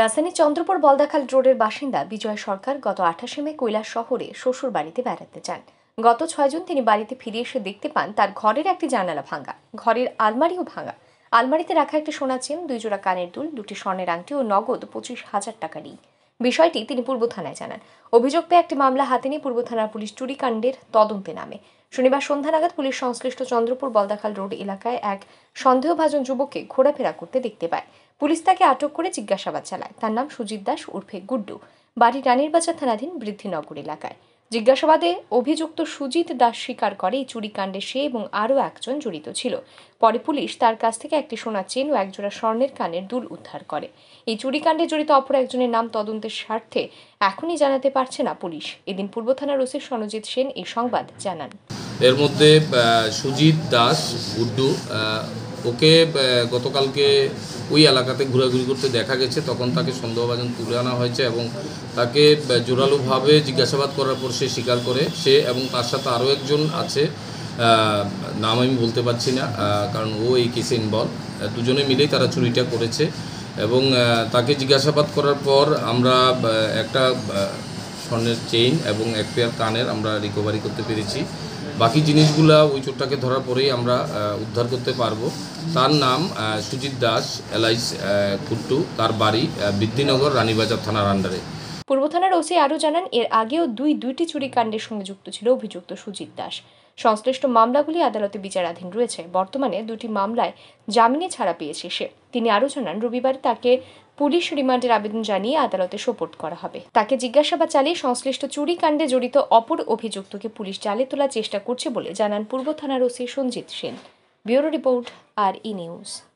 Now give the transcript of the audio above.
রাজধানী চন্দ্রপুর বলদাখাল রোডের বাসিন্দা বিজয় সরকার গত আঠাশে মে কৈলাস শহরে শ্বশুর বাড়িতে বেড়াতে যান গত ছয় তিনি বাড়িতে ফিরে এসে দেখতে পান তার ঘরের একটি জানালা ভাঙা ঘরের আলমারিও ভাঙা আলমারিতে রাখা একটি সোনা চেন দুই জোড়া কানের দুল দুটি স্বর্ণের আংটি ও নগদ পঁচিশ হাজার টাকা ঋণ বিষয়টি তিনি পূর্ব থানায় জানান অভিযোগ পেয়ে একটি মামলা হাতে নিয়ে পূর্ব থানার পুলিশ কাণ্ডের তদন্তে নামে শনিবার সন্ধ্যা নাগাদ পুলিশ সংশ্লিষ্ট চন্দ্রপুর বলদাখাল রোড এলাকায় এক সন্দেহভাজন যুবককে ঘোরাফেরা করতে দেখতে পায় পুলিশ তাকে আটক করে জিজ্ঞাসাবাদ চালায় তার নাম সুজিত দাস উর্ফে গুড্ডু বাড়ি রানীরবাজার থানাধীন বৃদ্ধিনগর এলাকায় জিজ্ঞাসাবাদে অভিযুক্ত সুজিত দাস স্বীকার করে এই চুরিকাণ্ডে সে এবং আরও একজন জড়িত ছিল পরে পুলিশ তার কাছ থেকে একটি সোনা চেন ও একজোড়া স্বর্ণের কানের দুল উদ্ধার করে এই চুরিকাণ্ডে জড়িত অপর একজনের নাম তদন্তের স্বার্থে এখনই জানাতে পারছে না পুলিশ এদিন পূর্ব থানার ওসি সনজিৎ সেন এই সংবাদ জানান এর মধ্যে সুজিত দাস গুড্ডু ওকে গতকালকে ওই এলাকাতে ঘোরাঘুরি করতে দেখা গেছে তখন তাকে সন্দেহভাজন তুলে আনা হয়েছে এবং তাকে জোরালোভাবে জিজ্ঞাসাবাদ করার পর সে স্বীকার করে সে এবং তার সাথে আরও একজন আছে নাম আমি বলতে পারছি না কারণ ও এই কেসে ইনভলভ দুজনে মিলেই তারা চুরিটা করেছে এবং তাকে জিজ্ঞাসাবাদ করার পর আমরা একটা স্বর্ণের চেইন এবং এক পেয়ার কানের আমরা রিকভারি করতে পেরেছি বাকি জিনিসগুলা ওই চোরটাকে ধরার পরেই আমরা উদ্ধার করতে পারবো তার নাম সুজিত দাস এলাইস কুট্টু তার বাড়ি বিদ্যিনগর রানীবাজার থানার আন্ডারে পূর্ব থানার ওসি আরও জানান এর আগেও দুই দুইটি চুরি কাণ্ডের সঙ্গে যুক্ত ছিল অভিযুক্ত সুজিত দাস সংশ্লিষ্ট মামলাগুলি আদালতে বিচারাধীন রয়েছে বর্তমানে দুটি মামলায় জামিনে ছাড়া পেয়েছে সে তিনি আরও জানান রবিবার তাকে পুলিশ রিমান্ডের আবেদন জানিয়ে আদালতে সোপোর্ট করা হবে তাকে জিজ্ঞাসাবাদ চালিয়ে সংশ্লিষ্ট চুরি কাণ্ডে জড়িত অপর অভিযুক্তকে পুলিশ জালে তোলার চেষ্টা করছে বলে জানান পূর্ব থানার OC Sanjit Sen bureau report আর ই নিউজ